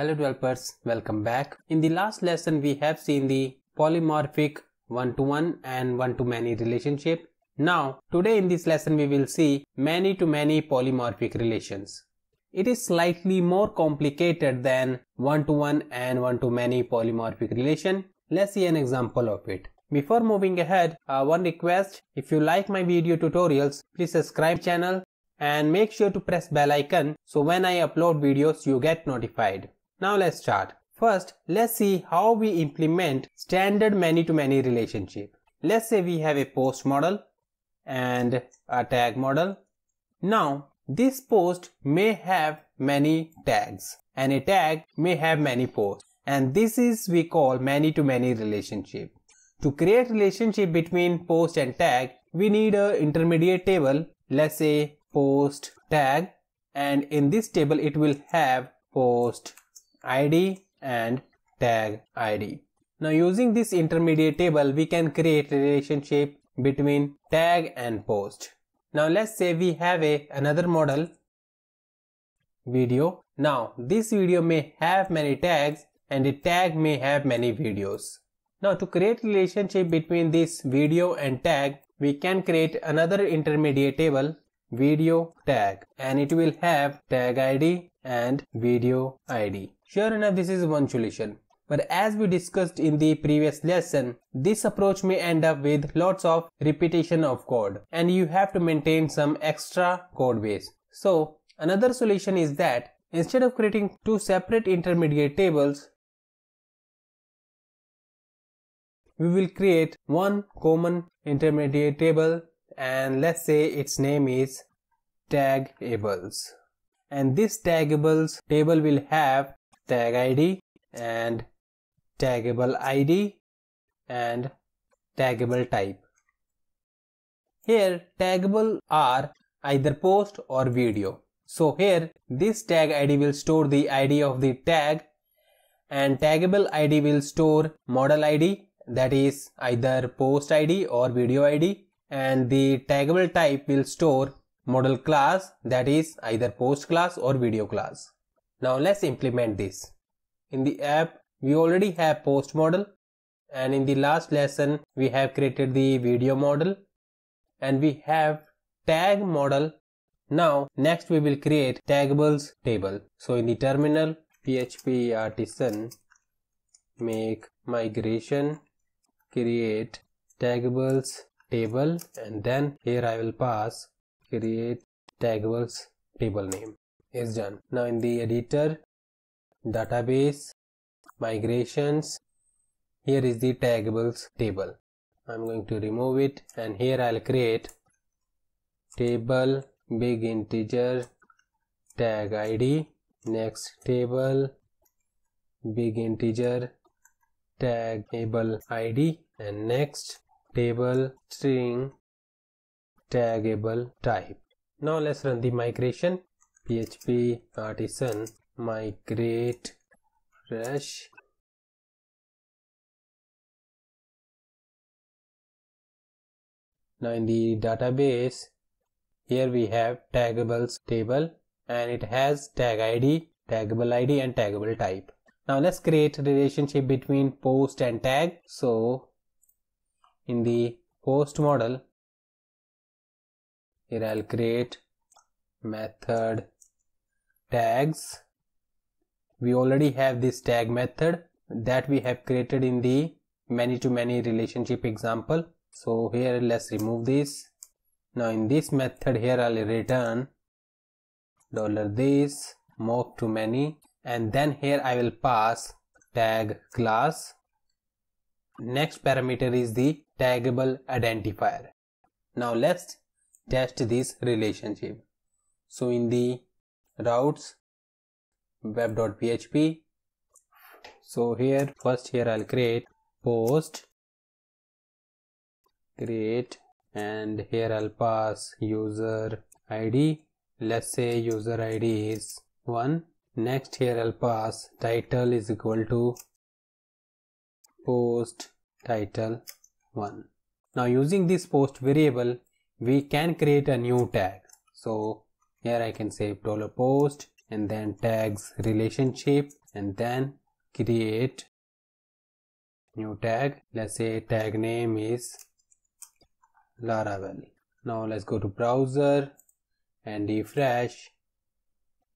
Hello developers, welcome back. In the last lesson we have seen the polymorphic one-to-one -one and one-to-many relationship. Now today in this lesson we will see many-to-many -many polymorphic relations. It is slightly more complicated than one-to-one -one and one-to-many polymorphic relation. Let's see an example of it. Before moving ahead, uh, one request, if you like my video tutorials, please subscribe channel and make sure to press bell icon so when I upload videos you get notified. Now let's start. First, let's see how we implement standard many-to-many -many relationship. Let's say we have a post model and a tag model. Now, this post may have many tags and a tag may have many posts and this is we call many-to-many -many relationship. To create relationship between post and tag, we need a intermediate table, let's say post tag and in this table it will have post id and tag id. Now using this intermediate table, we can create relationship between tag and post. Now let's say we have a another model video. Now this video may have many tags and the tag may have many videos. Now to create relationship between this video and tag, we can create another intermediate table video tag and it will have tag id and video id. Sure enough this is one solution. But as we discussed in the previous lesson, this approach may end up with lots of repetition of code and you have to maintain some extra code base. So another solution is that instead of creating two separate intermediate tables, we will create one common intermediate table and let's say its name is tagables and this tagables table will have tag id and tagable id and tagable type here tagable are either post or video so here this tag id will store the id of the tag and tagable id will store model id that is either post id or video id and the taggable type will store model class that is either post class or video class. Now let's implement this. In the app we already have post model and in the last lesson we have created the video model and we have tag model. Now next we will create tagables table. So in the terminal php artisan make migration create tagables table and then here I will pass create tagworks table name is done. Now in the editor database migrations here is the tagworks table. I'm going to remove it and here I'll create table big integer tag id next table big integer tag table id and next table string taggable type. Now let's run the migration php artisan migrate fresh. now in the database here we have tagables table and it has tag id taggable id and taggable type now let's create relationship between post and tag so in the post model here I'll create method tags we already have this tag method that we have created in the many to many relationship example so here let's remove this now in this method here I'll return dollar this mock to many and then here I will pass tag class Next parameter is the taggable identifier. Now let's test this relationship. So in the routes web.php so here first here I'll create post create and here I'll pass user ID let's say user ID is 1 next here I'll pass title is equal to post title 1 now using this post variable we can create a new tag so here I can say dollar post and then tags relationship and then create new tag let's say tag name is laravel now let's go to browser and refresh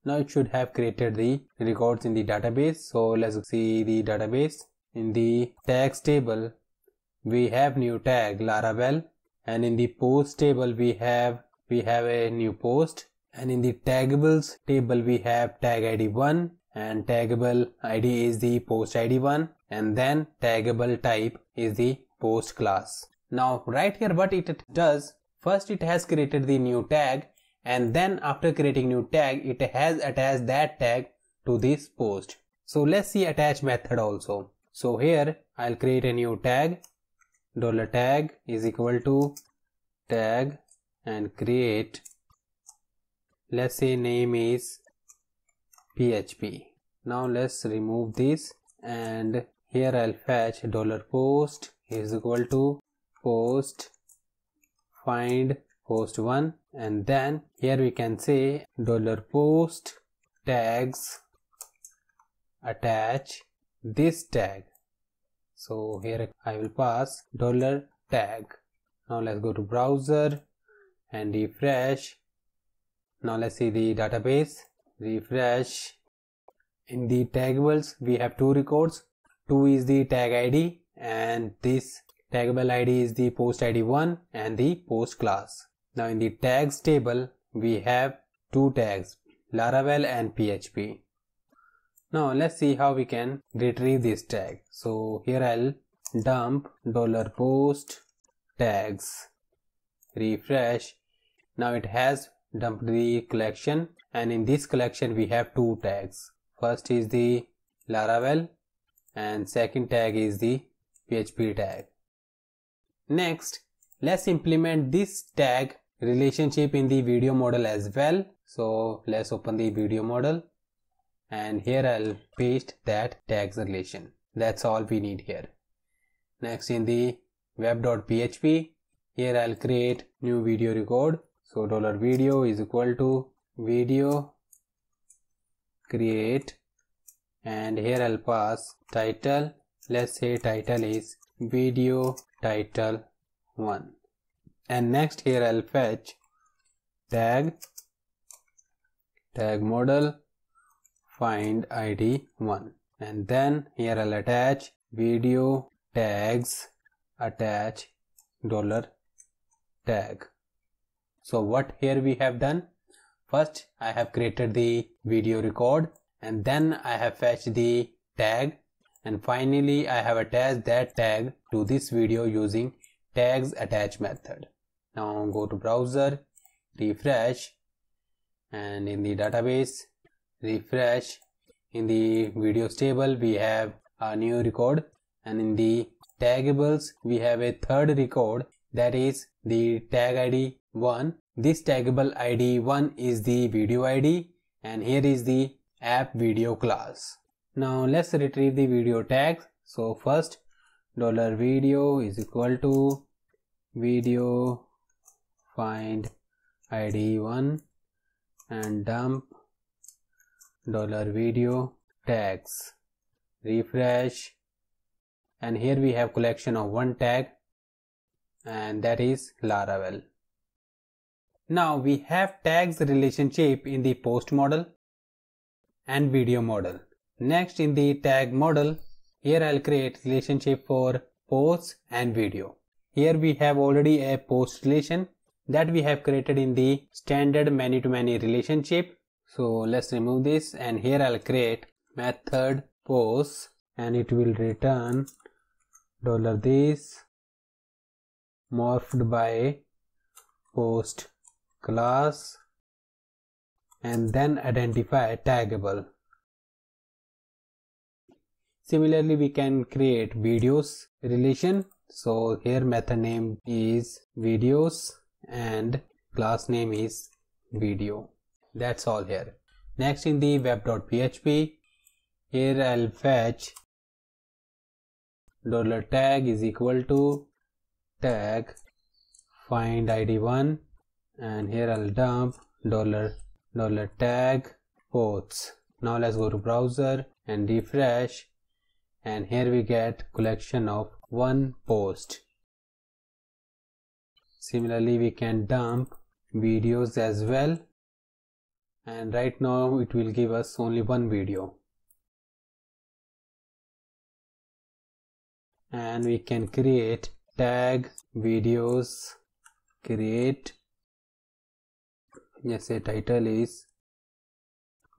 now it should have created the records in the database so let's see the database in the tags table, we have new tag Laravel and in the post table we have we have a new post and in the tagables table we have tag id 1 and tagable id is the post id 1 and then tagable type is the post class. Now right here what it does first it has created the new tag and then after creating new tag it has attached that tag to this post. So let's see attach method also. So here I'll create a new tag dollar tag is equal to tag and create let's say name is PHP. Now let's remove this and here I'll fetch dollar post is equal to post find post one and then here we can say dollar post tags attach this tag so here i will pass dollar tag now let's go to browser and refresh now let's see the database refresh in the tagables we have two records two is the tag id and this tagable id is the post id 1 and the post class now in the tags table we have two tags laravel and php now let's see how we can retrieve this tag. So here I'll dump dollar $post tags, refresh. Now it has dumped the collection and in this collection we have two tags. First is the Laravel and second tag is the PHP tag. Next, let's implement this tag relationship in the video model as well. So let's open the video model and here I'll paste that tags relation that's all we need here next in the web.php here I'll create new video record so dollar video is equal to video create and here I'll pass title let's say title is video title 1 and next here I'll fetch tag tag model find id 1 and then here I'll attach video tags attach dollar tag so what here we have done first I have created the video record and then I have fetched the tag and finally I have attached that tag to this video using tags attach method now go to browser refresh and in the database refresh in the videos table we have a new record and in the tagables we have a third record that is the tag id 1 this tagable id 1 is the video id and here is the app video class now let's retrieve the video tags so first dollar video is equal to video find id 1 and dump dollar video tags refresh and here we have collection of one tag and that is laravel now we have tags relationship in the post model and video model next in the tag model here i'll create relationship for posts and video here we have already a post relation that we have created in the standard many to many relationship so let's remove this and here I'll create method post, and it will return dollar this morphed by post class and then identify taggable. Similarly, we can create videos relation. So here method name is videos and class name is video that's all here next in the web.php here I'll fetch dollar tag is equal to tag find id1 and here I'll dump dollar dollar tag posts now let's go to browser and refresh and here we get collection of one post similarly we can dump videos as well and right now it will give us only one video and we can create tag videos create let's say title is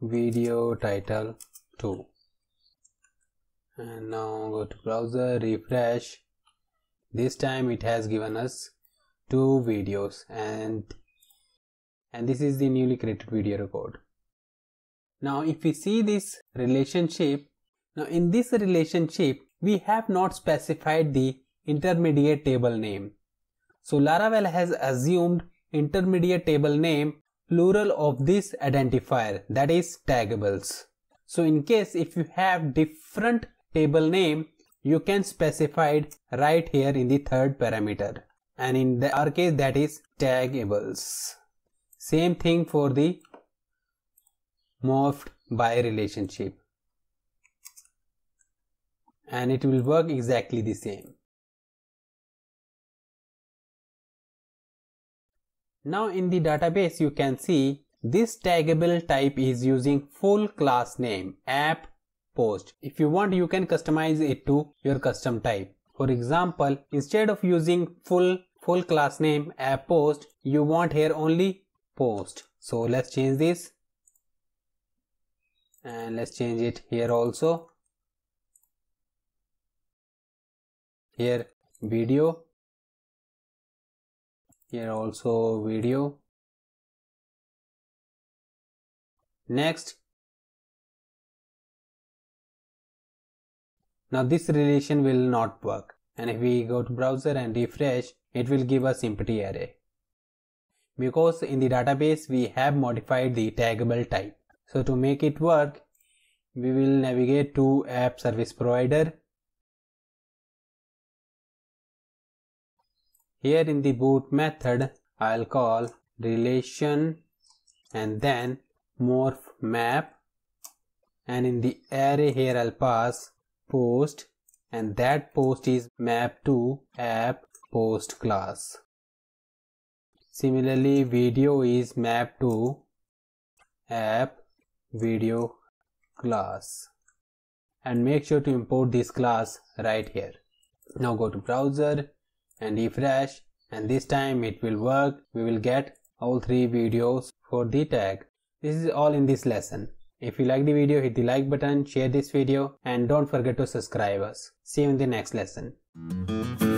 video title 2 and now go to browser refresh this time it has given us two videos and and this is the newly created video record. Now if we see this relationship, now in this relationship we have not specified the intermediate table name. So Laravel has assumed intermediate table name plural of this identifier that is tagables. So in case if you have different table name you can specify it right here in the third parameter and in the, our case that is tagables. Same thing for the morphed by relationship and it will work exactly the same. Now in the database you can see this taggable type is using full class name app post. If you want you can customize it to your custom type. For example instead of using full full class name app post you want here only post so let's change this and let's change it here also here video here also video next now this relation will not work and if we go to browser and refresh it will give us empty array because in the database we have modified the taggable type. So to make it work, we will navigate to app service provider. Here in the boot method, I'll call relation and then morph map and in the array here I'll pass post and that post is mapped to app post class. Similarly, video is mapped to app video class and make sure to import this class right here. Now go to browser and refresh and this time it will work. We will get all three videos for the tag. This is all in this lesson. If you like the video, hit the like button, share this video and don't forget to subscribe us. See you in the next lesson.